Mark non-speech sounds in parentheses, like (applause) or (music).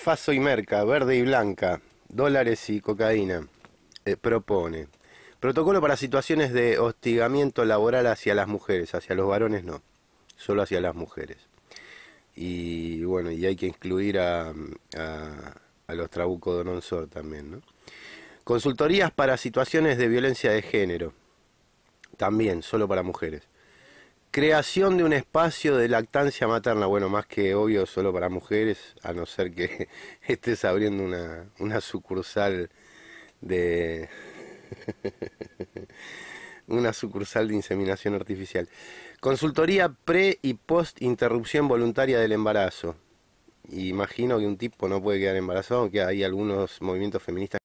Faso y Merca, verde y blanca, dólares y cocaína, eh, propone. Protocolo para situaciones de hostigamiento laboral hacia las mujeres, hacia los varones no, solo hacia las mujeres. Y bueno, y hay que incluir a, los Trabuco Dononsor también, ¿no? Consultorías para situaciones de violencia de género, también, solo para mujeres. Creación de un espacio de lactancia materna, bueno, más que obvio solo para mujeres, a no ser que (laughs) estés abriendo una, sucursal de... (laughs) una sucursal de inseminación artificial. Consultoría pre y post interrupción voluntaria del embarazo. Imagino que un tipo no puede quedar embarazado, aunque hay algunos movimientos feministas